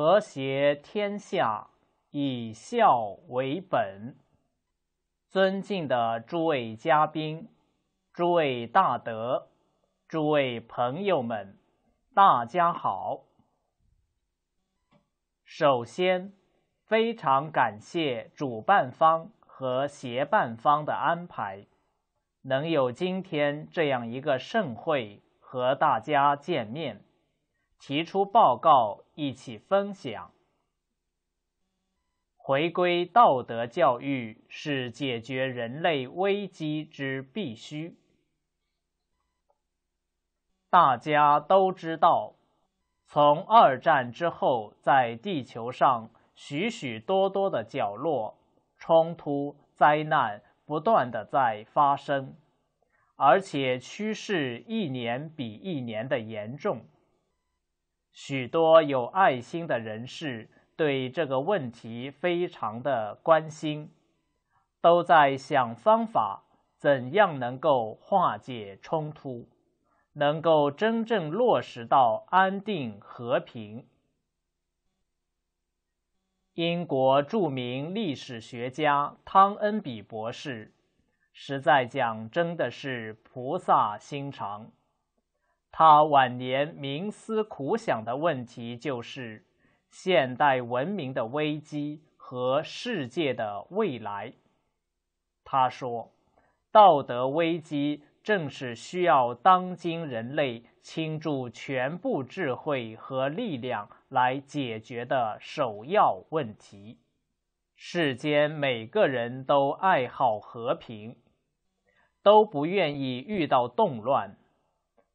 和谐天下，以孝为本。尊敬的诸位嘉宾、诸位大德、诸位朋友们，大家好！首先，非常感谢主办方和协办方的安排，能有今天这样一个盛会和大家见面。提出报告，一起分享。回归道德教育是解决人类危机之必须。大家都知道，从二战之后，在地球上许许多多的角落，冲突、灾难不断的在发生，而且趋势一年比一年的严重。许多有爱心的人士对这个问题非常的关心，都在想方法，怎样能够化解冲突，能够真正落实到安定和平。英国著名历史学家汤恩比博士，实在讲真的是菩萨心肠。他晚年冥思苦想的问题就是现代文明的危机和世界的未来。他说，道德危机正是需要当今人类倾注全部智慧和力量来解决的首要问题。世间每个人都爱好和平，都不愿意遇到动乱。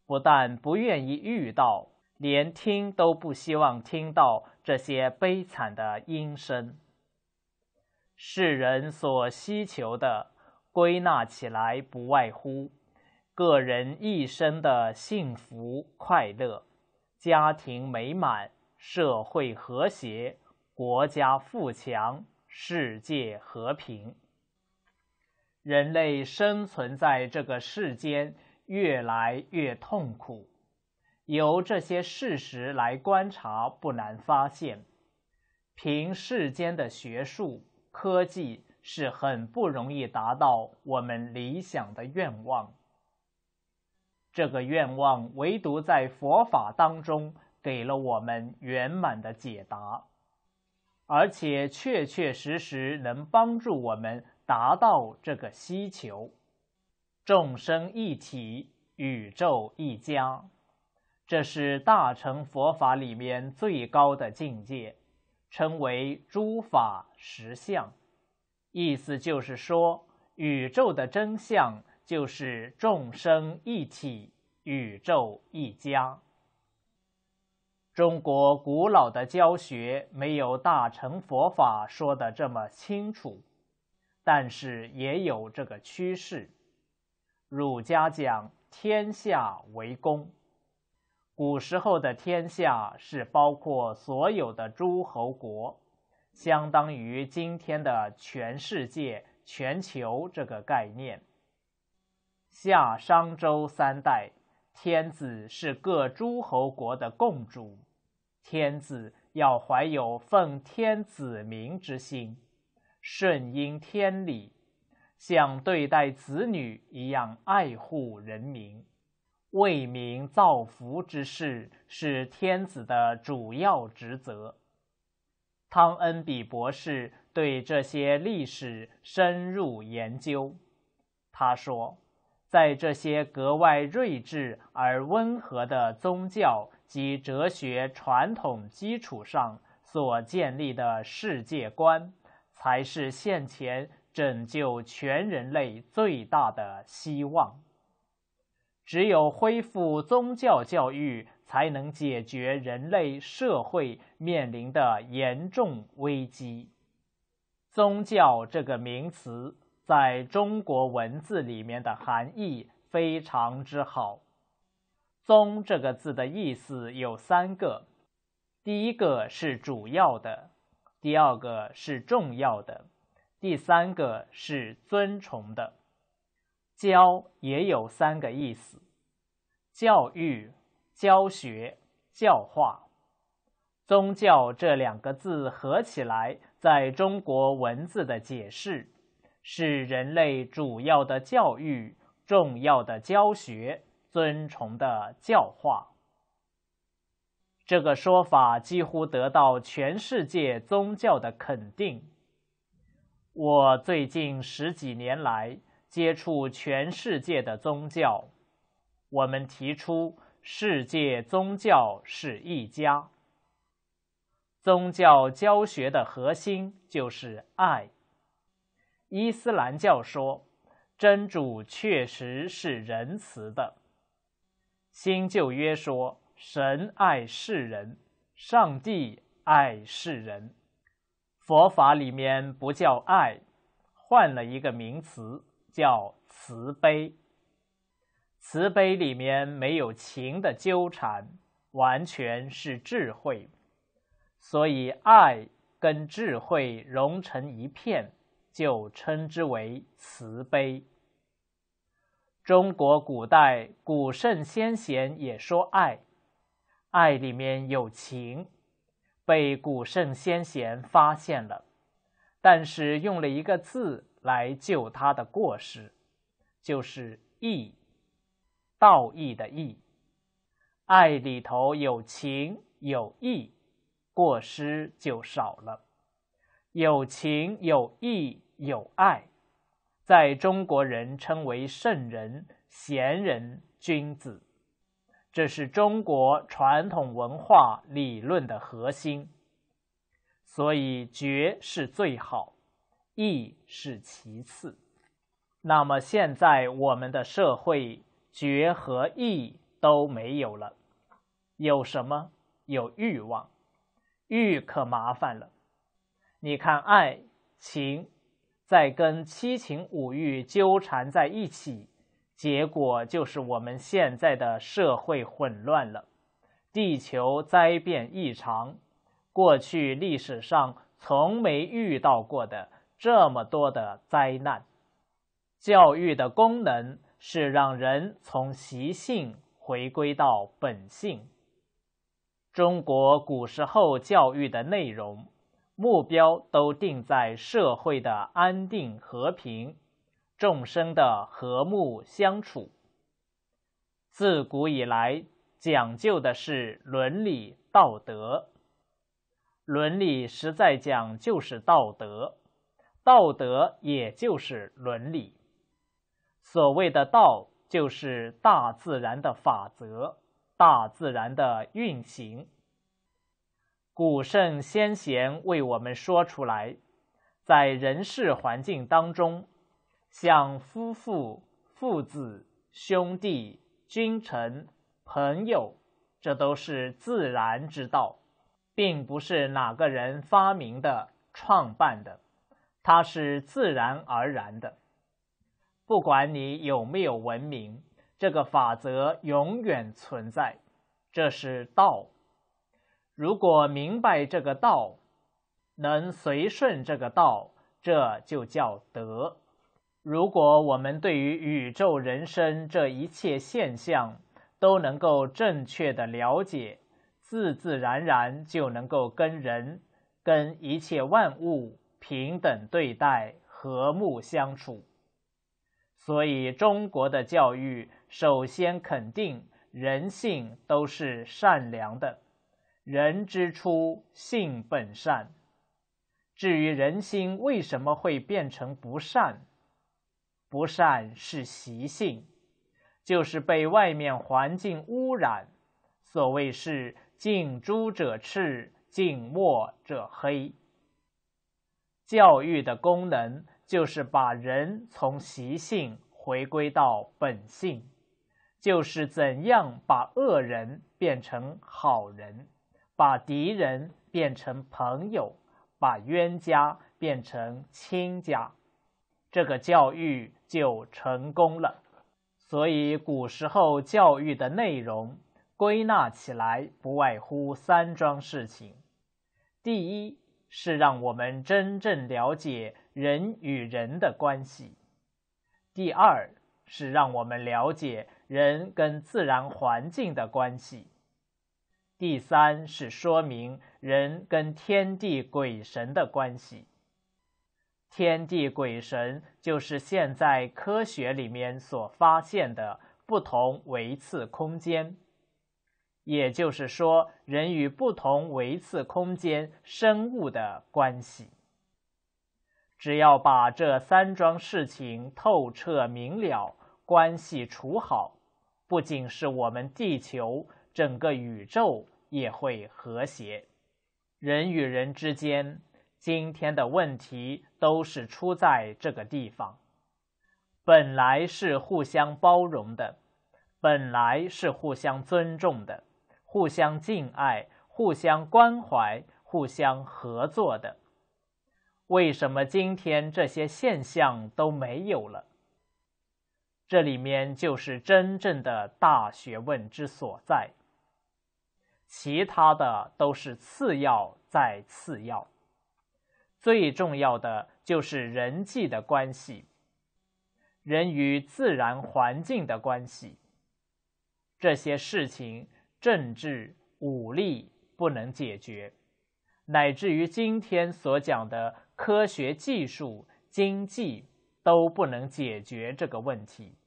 不但不愿意遇到，连听都不希望听到这些悲惨的音声。世人所希求的，归纳起来不外乎个人一生的幸福快乐、家庭美满、社会和谐、国家富强、世界和平。人类生存在这个世间。越来越痛苦。由这些事实来观察，不难发现，凭世间的学术科技是很不容易达到我们理想的愿望。这个愿望，唯独在佛法当中给了我们圆满的解答，而且确确实实能帮助我们达到这个需求。众生一体，宇宙一家，这是大乘佛法里面最高的境界，称为诸法实相。意思就是说，宇宙的真相就是众生一体，宇宙一家。中国古老的教学没有大乘佛法说的这么清楚，但是也有这个趋势。儒家讲天下为公，古时候的天下是包括所有的诸侯国，相当于今天的全世界、全球这个概念。夏商周三代，天子是各诸侯国的共主，天子要怀有奉天子民之心，顺应天理。像对待子女一样爱护人民，为民造福之事是天子的主要职责。汤恩比博士对这些历史深入研究，他说，在这些格外睿智而温和的宗教及哲学传统基础上所建立的世界观，才是现前。拯救全人类最大的希望。只有恢复宗教教育，才能解决人类社会面临的严重危机。宗教这个名词在中国文字里面的含义非常之好。宗这个字的意思有三个：第一个是主要的，第二个是重要的。第三个是尊崇的，教也有三个意思：教育、教学、教化。宗教这两个字合起来，在中国文字的解释，是人类主要的教育、重要的教学、尊崇的教化。这个说法几乎得到全世界宗教的肯定。我最近十几年来接触全世界的宗教，我们提出世界宗教是一家。宗教教学的核心就是爱。伊斯兰教说真主确实是仁慈的。新旧约说神爱世人，上帝爱世人。佛法里面不叫爱，换了一个名词叫慈悲。慈悲里面没有情的纠缠，完全是智慧。所以爱跟智慧融成一片，就称之为慈悲。中国古代古圣先贤也说爱，爱里面有情。被古圣先贤发现了，但是用了一个字来救他的过失，就是“义”，道义的“义”，爱里头有情有义，过失就少了。有情有义有爱，在中国人称为圣人、贤人、君子。这是中国传统文化理论的核心，所以觉是最好，意是其次。那么现在我们的社会觉和意都没有了，有什么？有欲望，欲可麻烦了。你看，爱情在跟七情五欲纠缠在一起。结果就是我们现在的社会混乱了，地球灾变异常，过去历史上从没遇到过的这么多的灾难。教育的功能是让人从习性回归到本性。中国古时候教育的内容、目标都定在社会的安定和平。众生的和睦相处，自古以来讲究的是伦理道德。伦理实在讲就是道德，道德也就是伦理。所谓的“道”，就是大自然的法则，大自然的运行。古圣先贤为我们说出来，在人世环境当中。像夫妇、父子、兄弟、君臣、朋友，这都是自然之道，并不是哪个人发明的、创办的，它是自然而然的。不管你有没有文明，这个法则永远存在，这是道。如果明白这个道，能随顺这个道，这就叫德。如果我们对于宇宙人生这一切现象都能够正确的了解，自自然然就能够跟人、跟一切万物平等对待，和睦相处。所以，中国的教育首先肯定人性都是善良的，“人之初，性本善”。至于人心为什么会变成不善？不善是习性，就是被外面环境污染。所谓是近朱者赤，近墨者黑。教育的功能就是把人从习性回归到本性，就是怎样把恶人变成好人，把敌人变成朋友，把冤家变成亲家。这个教育。就成功了。所以，古时候教育的内容归纳起来，不外乎三桩事情：第一是让我们真正了解人与人的关系；第二是让我们了解人跟自然环境的关系；第三是说明人跟天地鬼神的关系。天地鬼神就是现在科学里面所发现的不同维次空间，也就是说，人与不同维次空间生物的关系。只要把这三桩事情透彻明了，关系处好，不仅是我们地球，整个宇宙也会和谐，人与人之间。今天的问题都是出在这个地方，本来是互相包容的，本来是互相尊重的，互相敬爱、互相关怀、互相合作的，为什么今天这些现象都没有了？这里面就是真正的大学问之所在，其他的都是次要，再次要。最重要的就是人际的关系，人与自然环境的关系。这些事情，政治、武力不能解决，乃至于今天所讲的科学技术、经济都不能解决这个问题。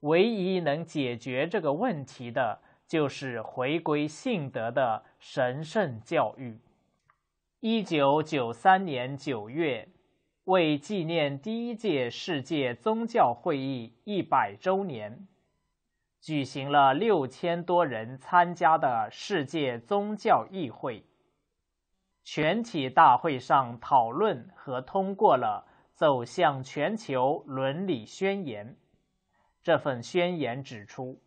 唯一能解决这个问题的，就是回归性德的神圣教育。一九九三年九月，为纪念第一届世界宗教会议一百周年，举行了六千多人参加的世界宗教议会全体大会上，讨论和通过了《走向全球伦理宣言》。这份宣言指出，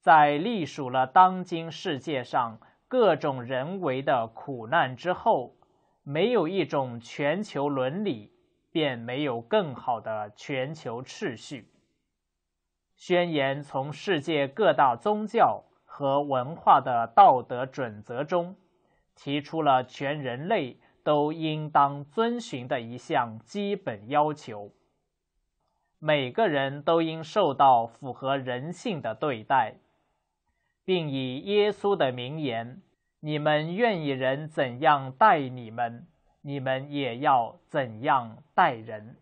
在历数了当今世界上各种人为的苦难之后，没有一种全球伦理，便没有更好的全球秩序。宣言从世界各大宗教和文化的道德准则中，提出了全人类都应当遵循的一项基本要求：每个人都应受到符合人性的对待，并以耶稣的名言。你们愿意人怎样待你们，你们也要怎样待人。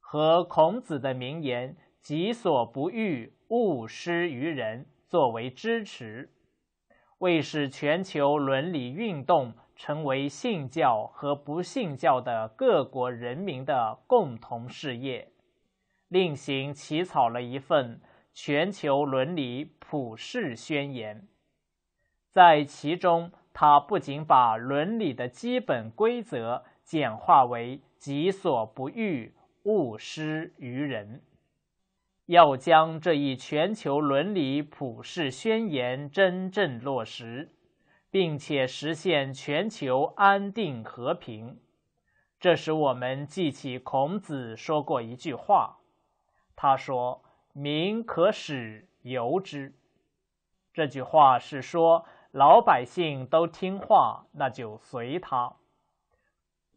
和孔子的名言“己所不欲，勿施于人”作为支持，为使全球伦理运动成为信教和不信教的各国人民的共同事业，另行起草了一份全球伦理普世宣言。在其中，他不仅把伦理的基本规则简化为“己所不欲，勿施于人”，要将这一全球伦理普世宣言真正落实，并且实现全球安定和平。这使我们记起孔子说过一句话：“他说，民可使由之。”这句话是说。老百姓都听话，那就随他，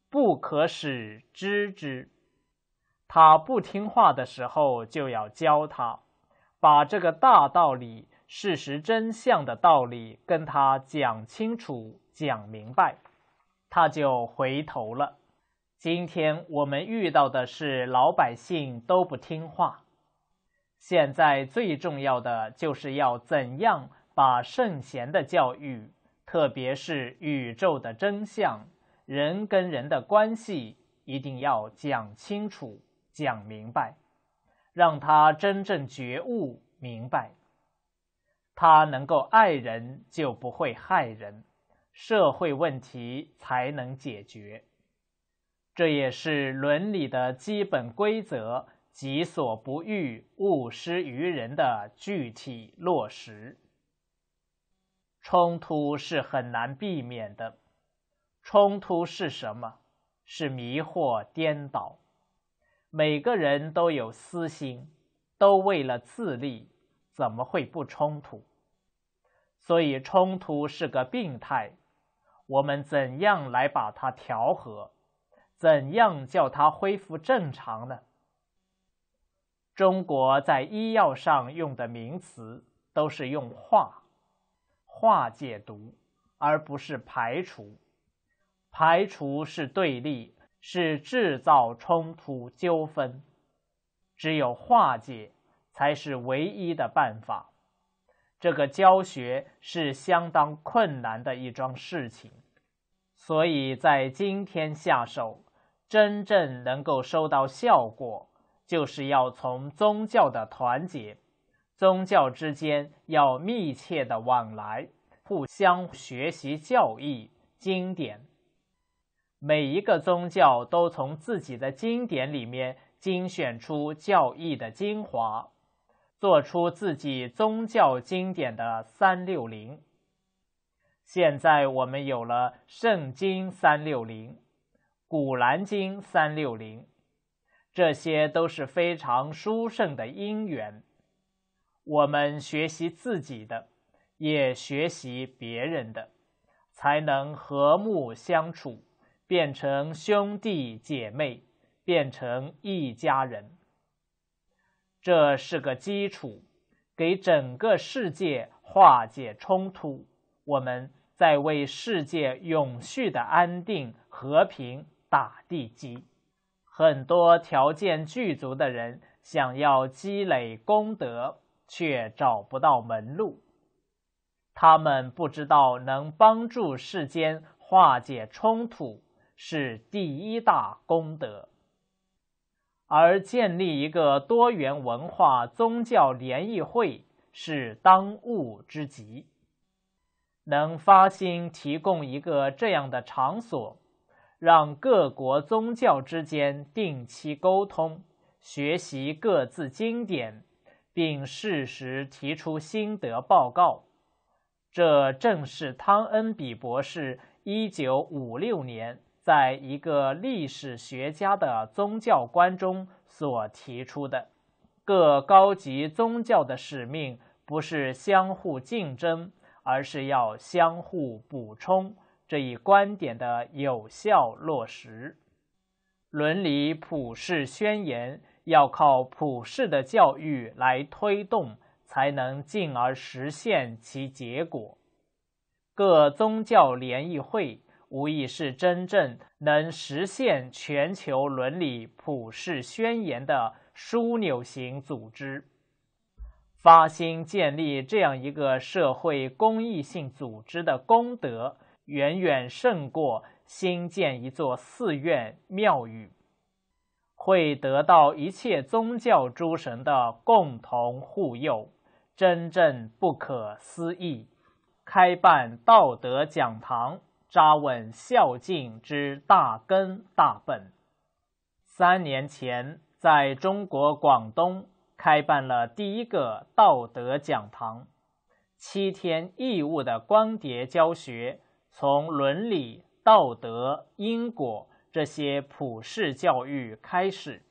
不可使知之。他不听话的时候，就要教他，把这个大道理、事实真相的道理跟他讲清楚、讲明白，他就回头了。今天我们遇到的是老百姓都不听话，现在最重要的就是要怎样？把圣贤的教育，特别是宇宙的真相、人跟人的关系，一定要讲清楚、讲明白，让他真正觉悟明白，他能够爱人就不会害人，社会问题才能解决。这也是伦理的基本规则“己所不欲，勿施于人”的具体落实。冲突是很难避免的。冲突是什么？是迷惑、颠倒。每个人都有私心，都为了自利，怎么会不冲突？所以，冲突是个病态。我们怎样来把它调和？怎样叫它恢复正常呢？中国在医药上用的名词，都是用“化”。化解毒，而不是排除。排除是对立，是制造冲突纠纷。只有化解，才是唯一的办法。这个教学是相当困难的一桩事情，所以在今天下手，真正能够收到效果，就是要从宗教的团结。宗教之间要密切的往来，互相学习教义经典。每一个宗教都从自己的经典里面精选出教义的精华，做出自己宗教经典的三六零。现在我们有了《圣经》三六零，《古兰经》三六零，这些都是非常殊胜的因缘。我们学习自己的，也学习别人的，才能和睦相处，变成兄弟姐妹，变成一家人。这是个基础，给整个世界化解冲突。我们在为世界永续的安定和平打地基。很多条件具足的人，想要积累功德。却找不到门路，他们不知道能帮助世间化解冲突是第一大功德，而建立一个多元文化宗教联谊会是当务之急。能发心提供一个这样的场所，让各国宗教之间定期沟通，学习各自经典。并适时提出心得报告，这正是汤恩比博士一九五六年在一个历史学家的宗教观中所提出的：各高级宗教的使命不是相互竞争，而是要相互补充。这一观点的有效落实，《伦理普世宣言》。要靠普世的教育来推动，才能进而实现其结果。各宗教联谊会无疑是真正能实现全球伦理普世宣言的枢纽型组织。发心建立这样一个社会公益性组织的功德，远远胜过新建一座寺院庙宇。会得到一切宗教诸神的共同护佑，真正不可思议。开办道德讲堂，扎稳孝敬之大根大本。三年前，在中国广东开办了第一个道德讲堂，七天义务的光碟教学，从伦理、道德、因果。这些普世教育开始，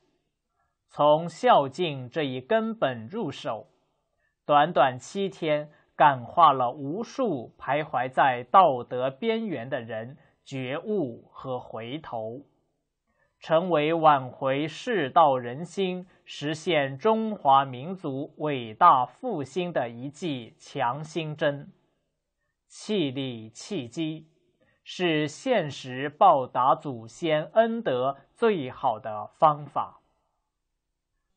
从孝敬这一根本入手，短短七天，感化了无数徘徊在道德边缘的人觉悟和回头，成为挽回世道人心、实现中华民族伟大复兴的一剂强心针，气力契机。是现实报答祖先恩德最好的方法。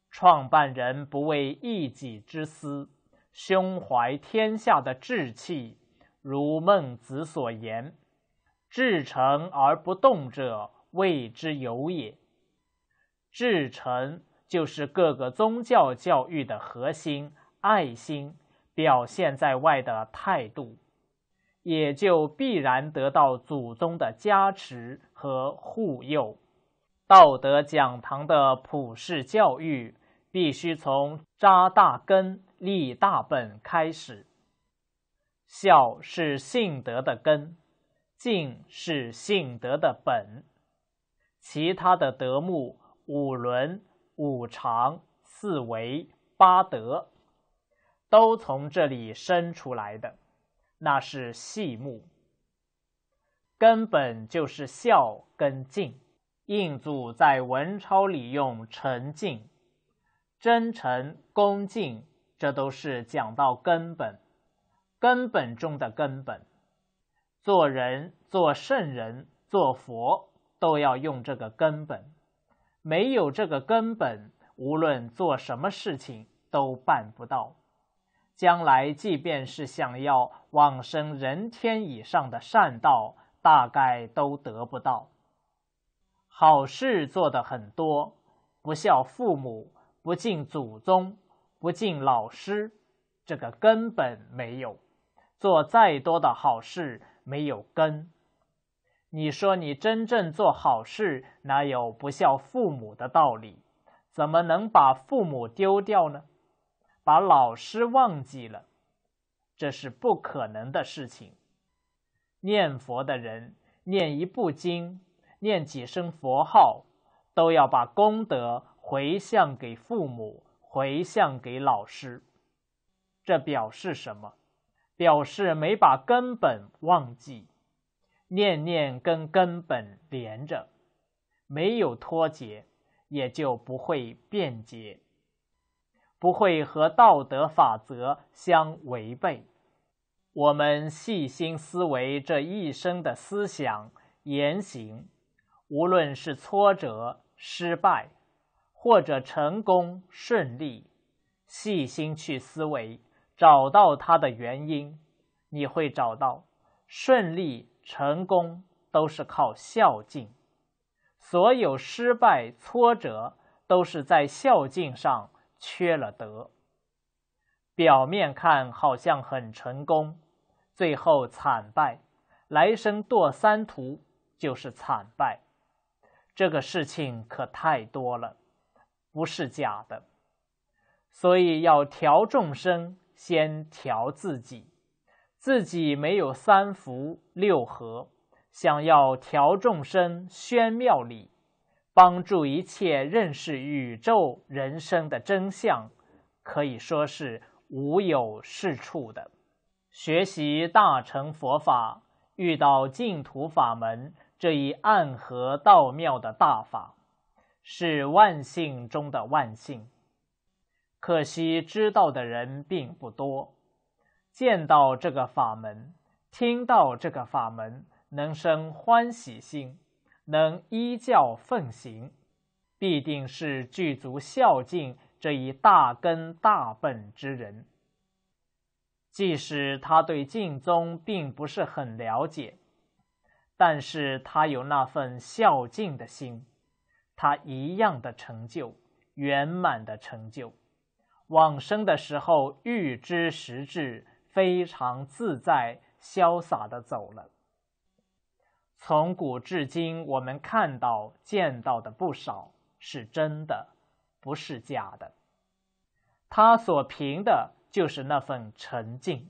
创办人不为一己之私，胸怀天下的志气，如孟子所言：“至诚而不动者，谓之有也。”至诚就是各个宗教教育的核心爱心表现在外的态度。也就必然得到祖宗的加持和护佑。道德讲堂的普世教育，必须从扎大根、立大本开始。孝是性德的根，敬是性德的本，其他的德目、五伦、五常、四维、八德，都从这里生出来的。那是戏目，根本就是孝跟敬。印祖在文抄里用诚敬、真诚、恭敬，这都是讲到根本，根本中的根本。做人、做圣人、做佛，都要用这个根本。没有这个根本，无论做什么事情，都办不到。将来即便是想要往生人天以上的善道，大概都得不到。好事做的很多，不孝父母、不敬祖宗、不敬老师，这个根本没有。做再多的好事，没有根。你说你真正做好事，哪有不孝父母的道理？怎么能把父母丢掉呢？把老师忘记了，这是不可能的事情。念佛的人念一部经，念几声佛号，都要把功德回向给父母，回向给老师。这表示什么？表示没把根本忘记，念念跟根本连着，没有脱节，也就不会变节。不会和道德法则相违背。我们细心思维这一生的思想言行，无论是挫折、失败，或者成功顺利，细心去思维，找到它的原因，你会找到顺利成功都是靠孝敬，所有失败挫折都是在孝敬上。缺了德，表面看好像很成功，最后惨败。来生堕三途就是惨败，这个事情可太多了，不是假的。所以要调众生，先调自己。自己没有三福六合，想要调众生，宣妙理。帮助一切认识宇宙人生的真相，可以说是无有是处的。学习大乘佛法，遇到净土法门这一暗合道妙的大法，是万幸中的万幸。可惜知道的人并不多，见到这个法门，听到这个法门，能生欢喜心。能依教奉行，必定是具足孝敬这一大根大本之人。即使他对敬宗并不是很了解，但是他有那份孝敬的心，他一样的成就圆满的成就，往生的时候欲知时至，非常自在潇洒的走了。从古至今，我们看到、见到的不少是真的，不是假的。他所凭的就是那份沉静。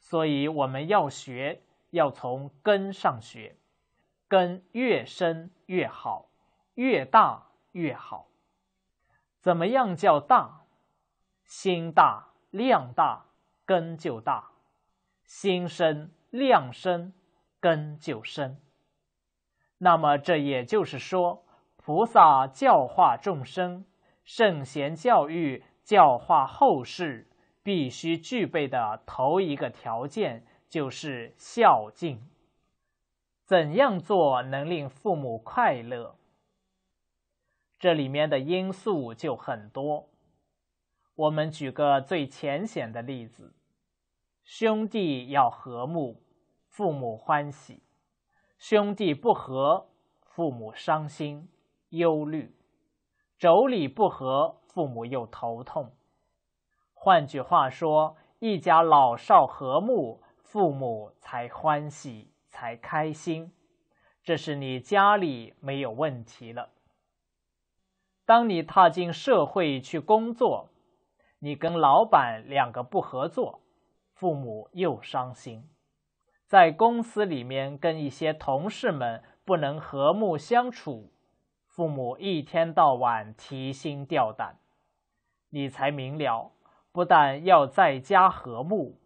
所以我们要学，要从根上学，根越深越好，越大越好。怎么样叫大？心大，量大，根就大。心深，量深。根就深，那么这也就是说，菩萨教化众生，圣贤教育教化后世，必须具备的头一个条件就是孝敬。怎样做能令父母快乐？这里面的因素就很多。我们举个最浅显的例子：兄弟要和睦。父母欢喜，兄弟不和，父母伤心忧虑；妯娌不和，父母又头痛。换句话说，一家老少和睦，父母才欢喜，才开心。这是你家里没有问题了。当你踏进社会去工作，你跟老板两个不合作，父母又伤心。在公司里面跟一些同事们不能和睦相处，父母一天到晚提心吊胆，你才明了，不但要在家和睦，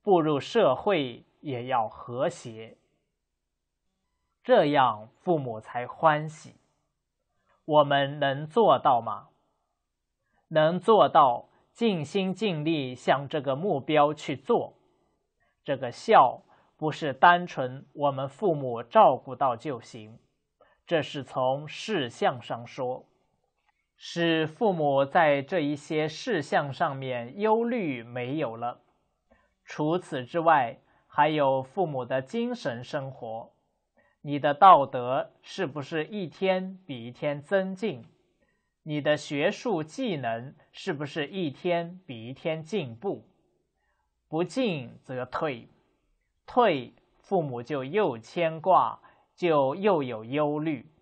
步入社会也要和谐，这样父母才欢喜。我们能做到吗？能做到尽心尽力向这个目标去做，这个孝。不是单纯我们父母照顾到就行，这是从事项上说，使父母在这一些事项上面忧虑没有了。除此之外，还有父母的精神生活，你的道德是不是一天比一天增进？你的学术技能是不是一天比一天进步？不进则退。退，父母就又牵挂，就又有忧虑，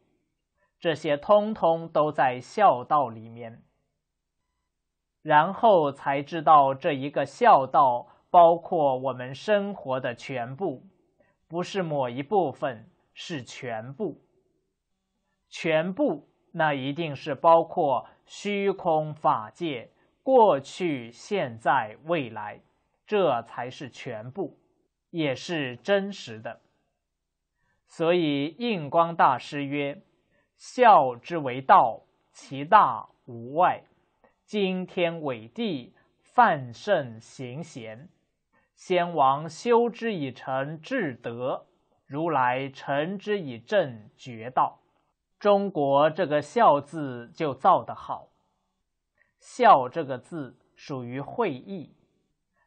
这些通通都在孝道里面。然后才知道，这一个孝道包括我们生活的全部，不是某一部分，是全部。全部那一定是包括虚空法界，过去、现在、未来，这才是全部。也是真实的，所以印光大师曰：“孝之为道，其大无外，经天纬地，范圣行贤。先王修之以成至德，如来成之以正觉道。中国这个孝字就造得好，孝这个字属于会意，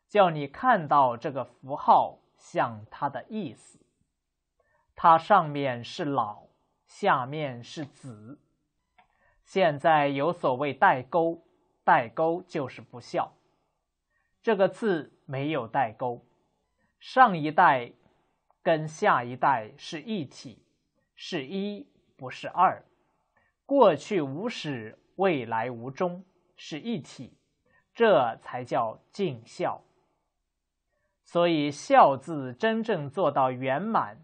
叫你看到这个符号。”像他的意思，他上面是老，下面是子。现在有所谓代沟，代沟就是不孝。这个字没有代沟，上一代跟下一代是一体，是一不是二。过去无始，未来无终，是一体，这才叫尽孝。所以孝字真正做到圆满、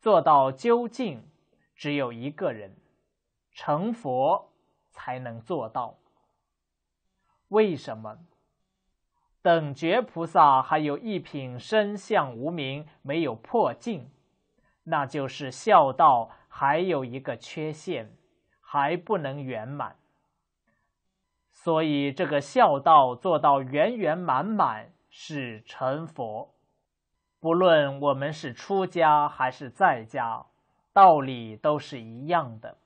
做到究竟，只有一个人，成佛才能做到。为什么？等觉菩萨还有一品身相无明没有破尽，那就是孝道还有一个缺陷，还不能圆满。所以这个孝道做到圆圆满满。是成佛，不论我们是出家还是在家，道理都是一样的。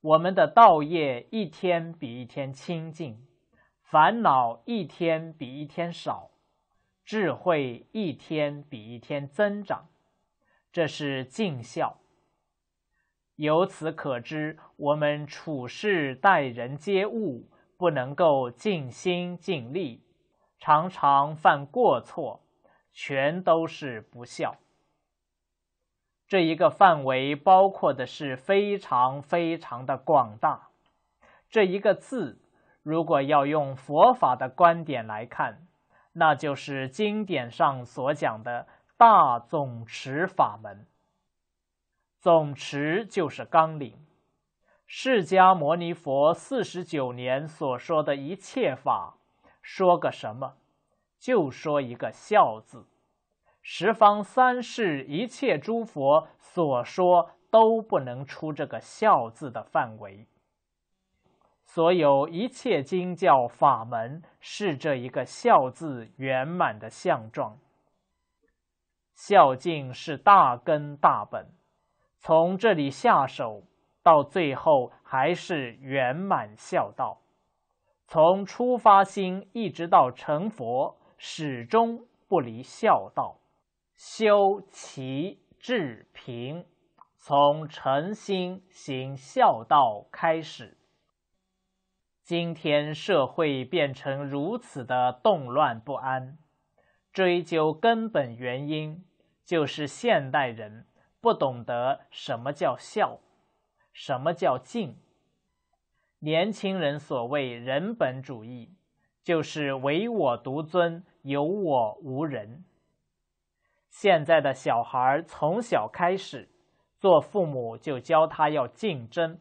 我们的道业一天比一天清净，烦恼一天比一天少，智慧一天比一天增长，这是尽孝。由此可知，我们处事待人接物，不能够尽心尽力。常常犯过错，全都是不孝。这一个范围包括的是非常非常的广大。这一个字，如果要用佛法的观点来看，那就是经典上所讲的大总持法门。总持就是纲领，释迦牟尼佛四十九年所说的一切法。说个什么，就说一个孝字。十方三世一切诸佛所说都不能出这个孝字的范围。所有一切经教法门是这一个孝字圆满的相状。孝敬是大根大本，从这里下手，到最后还是圆满孝道。从出发心一直到成佛，始终不离孝道，修齐治平。从诚心行孝道开始。今天社会变成如此的动乱不安，追究根本原因，就是现代人不懂得什么叫孝，什么叫敬。年轻人所谓人本主义，就是唯我独尊，有我无人。现在的小孩从小开始，做父母就教他要竞争，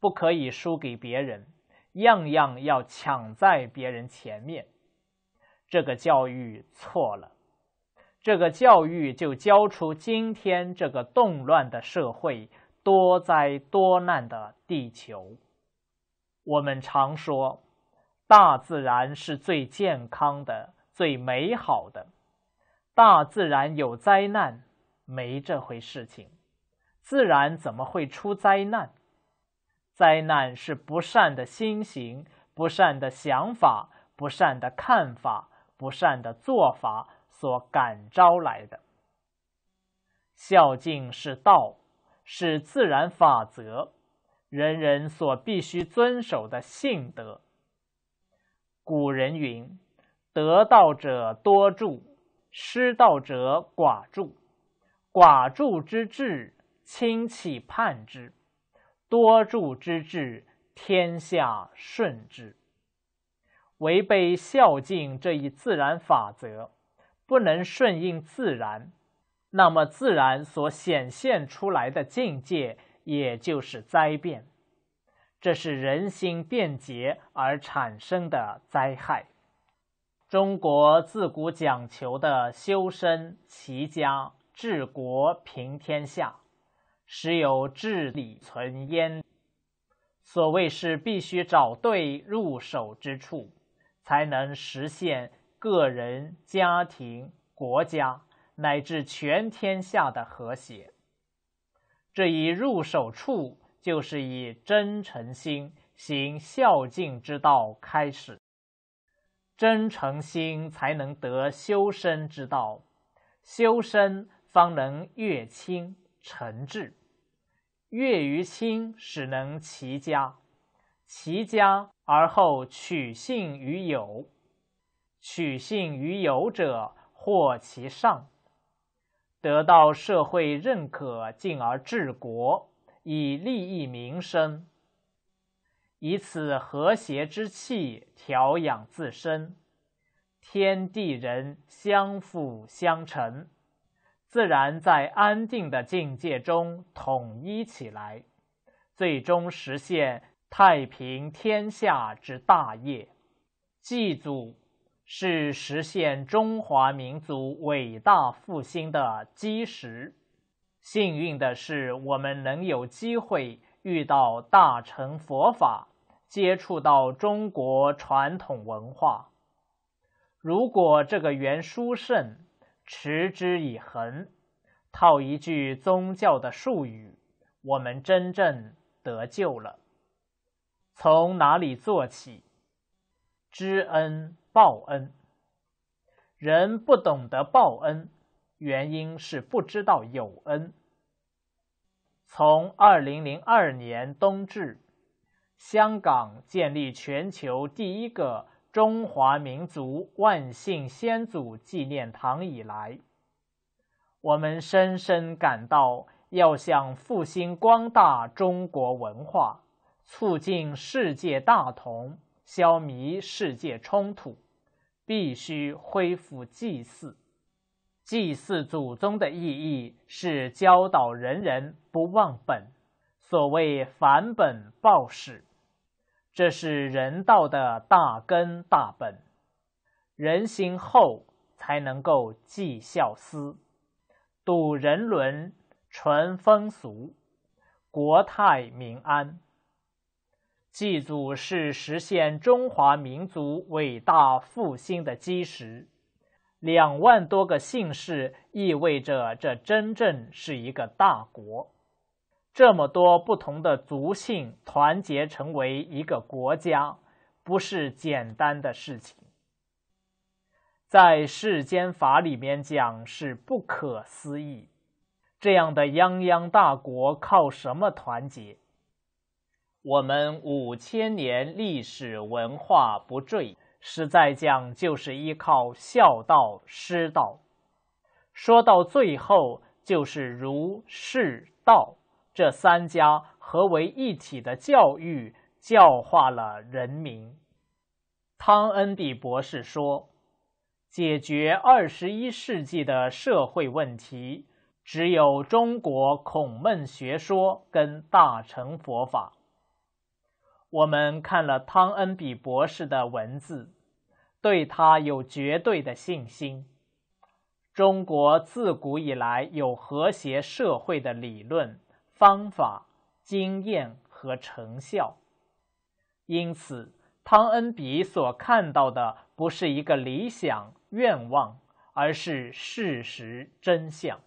不可以输给别人，样样要抢在别人前面。这个教育错了，这个教育就教出今天这个动乱的社会，多灾多难的地球。我们常说，大自然是最健康的、最美好的。大自然有灾难，没这回事情。自然怎么会出灾难？灾难是不善的心行、不善的想法、不善的看法、不善的做法所感召来的。孝敬是道，是自然法则。人人所必须遵守的性德。古人云：“得道者多助，失道者寡助。寡助之至，亲戚畔之；多助之至，天下顺之。”违背孝敬这一自然法则，不能顺应自然，那么自然所显现出来的境界。也就是灾变，这是人心变节而产生的灾害。中国自古讲求的修身齐家治国平天下，时有治理存焉。所谓是必须找对入手之处，才能实现个人、家庭、国家乃至全天下的和谐。这一入手处，就是以真诚心行孝敬之道开始。真诚心才能得修身之道，修身方能越清诚志，越于清，始能齐家，齐家而后取信于友，取信于友者，获其上。得到社会认可，进而治国，以利益民生，以此和谐之气调养自身，天地人相辅相成，自然在安定的境界中统一起来，最终实现太平天下之大业。祭祖是实现中华民族伟大复兴的基石。幸运的是，我们能有机会遇到大乘佛法，接触到中国传统文化。如果这个缘殊胜，持之以恒，套一句宗教的术语，我们真正得救了。从哪里做起？知恩。报恩，人不懂得报恩，原因是不知道有恩。从二零零二年冬至，香港建立全球第一个中华民族万姓先祖纪念堂以来，我们深深感到，要向复兴光大中国文化，促进世界大同。消弭世界冲突，必须恢复祭祀。祭祀祖宗的意义是教导人人不忘本，所谓凡本报始，这是人道的大根大本。人心厚，才能够尽孝思，笃人伦，传风俗，国泰民安。祭祖是实现中华民族伟大复兴的基石。两万多个姓氏意味着这真正是一个大国。这么多不同的族姓团结成为一个国家，不是简单的事情。在世间法里面讲是不可思议。这样的泱泱大国靠什么团结？我们五千年历史文化不坠，实在讲就是依靠孝道、师道。说到最后，就是儒、释、道这三家合为一体的教育教化了人民。汤恩比博士说：“解决二十一世纪的社会问题，只有中国孔孟学说跟大乘佛法。”我们看了汤恩比博士的文字，对他有绝对的信心。中国自古以来有和谐社会的理论、方法、经验和成效，因此，汤恩比所看到的不是一个理想愿望，而是事实真相。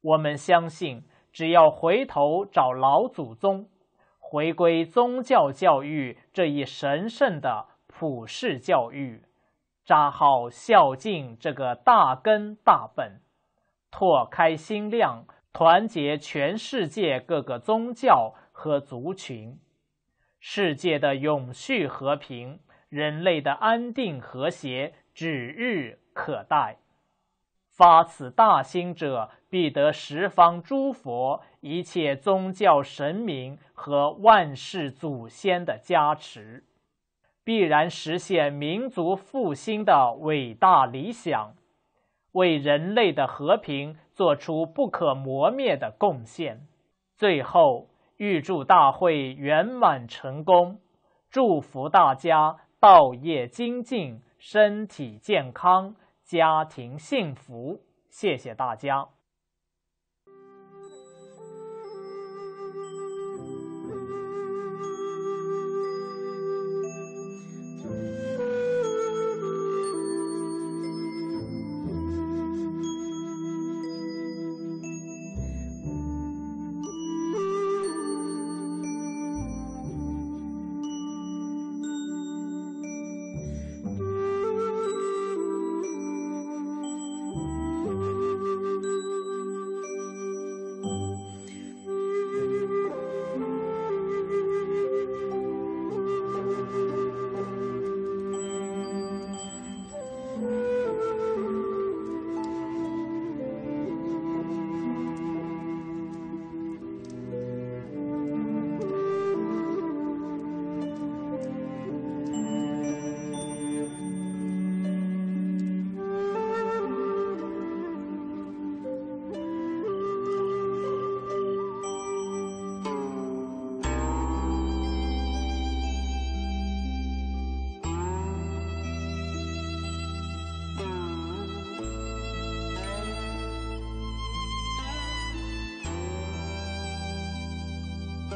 我们相信，只要回头找老祖宗。回归宗教教育这一神圣的普世教育，扎好孝敬这个大根大本，拓开心量，团结全世界各个宗教和族群，世界的永续和平，人类的安定和谐，指日可待。发此大心者，必得十方诸佛、一切宗教神明和万世祖先的加持，必然实现民族复兴的伟大理想，为人类的和平做出不可磨灭的贡献。最后，预祝大会圆满成功，祝福大家道业精进，身体健康。家庭幸福，谢谢大家。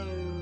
blue.